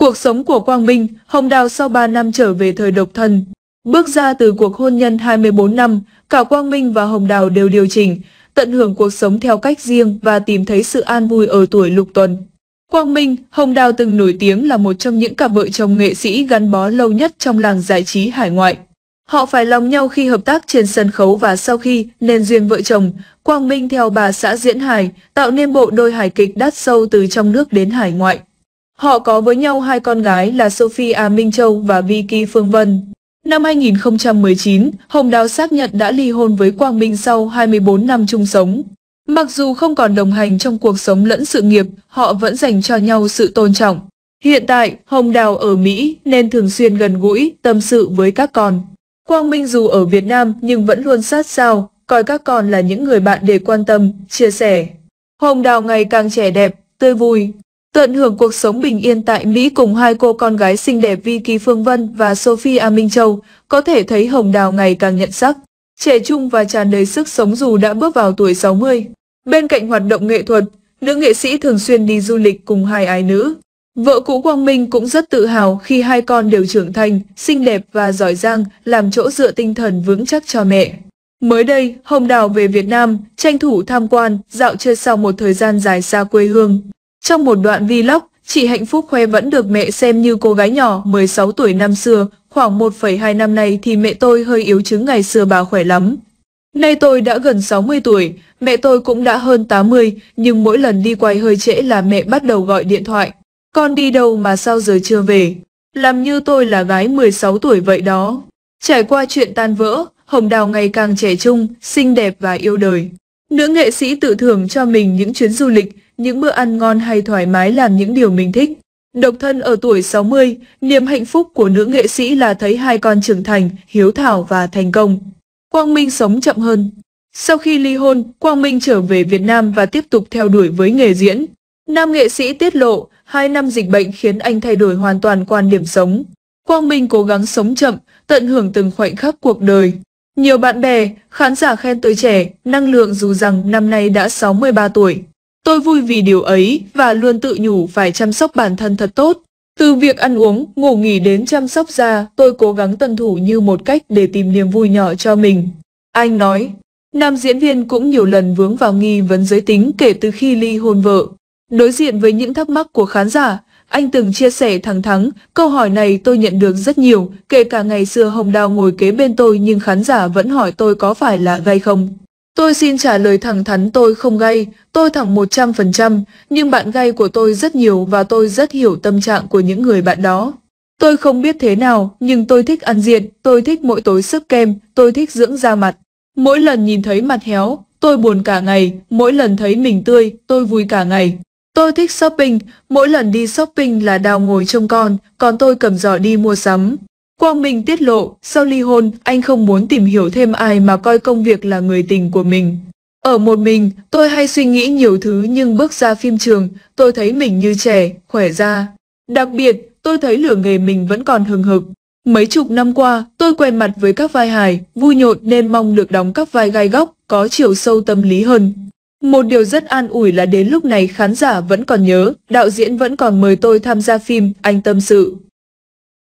Cuộc sống của Quang Minh, Hồng Đào sau 3 năm trở về thời độc thân. Bước ra từ cuộc hôn nhân 24 năm, cả Quang Minh và Hồng Đào đều điều chỉnh, tận hưởng cuộc sống theo cách riêng và tìm thấy sự an vui ở tuổi lục tuần. Quang Minh, Hồng Đào từng nổi tiếng là một trong những cặp vợ chồng nghệ sĩ gắn bó lâu nhất trong làng giải trí hải ngoại. Họ phải lòng nhau khi hợp tác trên sân khấu và sau khi nên duyên vợ chồng, Quang Minh theo bà xã diễn hài, tạo nên bộ đôi hài kịch đắt sâu từ trong nước đến hải ngoại. Họ có với nhau hai con gái là Sophia Minh Châu và Vicky Phương Vân. Năm 2019, Hồng Đào xác nhận đã ly hôn với Quang Minh sau 24 năm chung sống. Mặc dù không còn đồng hành trong cuộc sống lẫn sự nghiệp, họ vẫn dành cho nhau sự tôn trọng. Hiện tại, Hồng Đào ở Mỹ nên thường xuyên gần gũi, tâm sự với các con. Quang Minh dù ở Việt Nam nhưng vẫn luôn sát sao, coi các con là những người bạn để quan tâm, chia sẻ. Hồng Đào ngày càng trẻ đẹp, tươi vui. Tận hưởng cuộc sống bình yên tại Mỹ cùng hai cô con gái xinh đẹp Vicky Phương Vân và Sophia Minh Châu, có thể thấy Hồng Đào ngày càng nhận sắc, trẻ trung và tràn đầy sức sống dù đã bước vào tuổi 60. Bên cạnh hoạt động nghệ thuật, nữ nghệ sĩ thường xuyên đi du lịch cùng hai ái nữ. Vợ cũ Quang Minh cũng rất tự hào khi hai con đều trưởng thành, xinh đẹp và giỏi giang, làm chỗ dựa tinh thần vững chắc cho mẹ. Mới đây, Hồng Đào về Việt Nam, tranh thủ tham quan, dạo chơi sau một thời gian dài xa quê hương. Trong một đoạn vlog, chị Hạnh Phúc khoe vẫn được mẹ xem như cô gái nhỏ 16 tuổi năm xưa, khoảng 1,2 năm nay thì mẹ tôi hơi yếu chứng ngày xưa bà khỏe lắm. Nay tôi đã gần 60 tuổi, mẹ tôi cũng đã hơn 80, nhưng mỗi lần đi quay hơi trễ là mẹ bắt đầu gọi điện thoại. Con đi đâu mà sao giờ chưa về? Làm như tôi là gái 16 tuổi vậy đó. Trải qua chuyện tan vỡ, Hồng Đào ngày càng trẻ trung, xinh đẹp và yêu đời. Nữ nghệ sĩ tự thưởng cho mình những chuyến du lịch, những bữa ăn ngon hay thoải mái làm những điều mình thích. Độc thân ở tuổi 60, niềm hạnh phúc của nữ nghệ sĩ là thấy hai con trưởng thành, hiếu thảo và thành công. Quang Minh sống chậm hơn. Sau khi ly hôn, Quang Minh trở về Việt Nam và tiếp tục theo đuổi với nghề diễn. Nam nghệ sĩ tiết lộ, hai năm dịch bệnh khiến anh thay đổi hoàn toàn quan điểm sống. Quang Minh cố gắng sống chậm, tận hưởng từng khoảnh khắc cuộc đời. Nhiều bạn bè, khán giả khen tôi trẻ, năng lượng dù rằng năm nay đã 63 tuổi. Tôi vui vì điều ấy và luôn tự nhủ phải chăm sóc bản thân thật tốt. Từ việc ăn uống, ngủ nghỉ đến chăm sóc da, tôi cố gắng tuân thủ như một cách để tìm niềm vui nhỏ cho mình. Anh nói, nam diễn viên cũng nhiều lần vướng vào nghi vấn giới tính kể từ khi ly hôn vợ. Đối diện với những thắc mắc của khán giả, anh từng chia sẻ thẳng thắn, câu hỏi này tôi nhận được rất nhiều, kể cả ngày xưa Hồng Đào ngồi kế bên tôi nhưng khán giả vẫn hỏi tôi có phải là gay không. Tôi xin trả lời thẳng thắn tôi không gay, tôi thẳng 100%, nhưng bạn gay của tôi rất nhiều và tôi rất hiểu tâm trạng của những người bạn đó. Tôi không biết thế nào, nhưng tôi thích ăn diện, tôi thích mỗi tối sức kem, tôi thích dưỡng da mặt. Mỗi lần nhìn thấy mặt héo, tôi buồn cả ngày, mỗi lần thấy mình tươi, tôi vui cả ngày. Tôi thích shopping, mỗi lần đi shopping là đào ngồi trông con, còn tôi cầm giỏ đi mua sắm. Quang Minh tiết lộ, sau ly hôn, anh không muốn tìm hiểu thêm ai mà coi công việc là người tình của mình. Ở một mình, tôi hay suy nghĩ nhiều thứ nhưng bước ra phim trường, tôi thấy mình như trẻ, khỏe ra. Đặc biệt, tôi thấy lửa nghề mình vẫn còn hừng hực. Mấy chục năm qua, tôi quen mặt với các vai hài, vui nhộn nên mong được đóng các vai gai góc, có chiều sâu tâm lý hơn. Một điều rất an ủi là đến lúc này khán giả vẫn còn nhớ, đạo diễn vẫn còn mời tôi tham gia phim Anh Tâm Sự.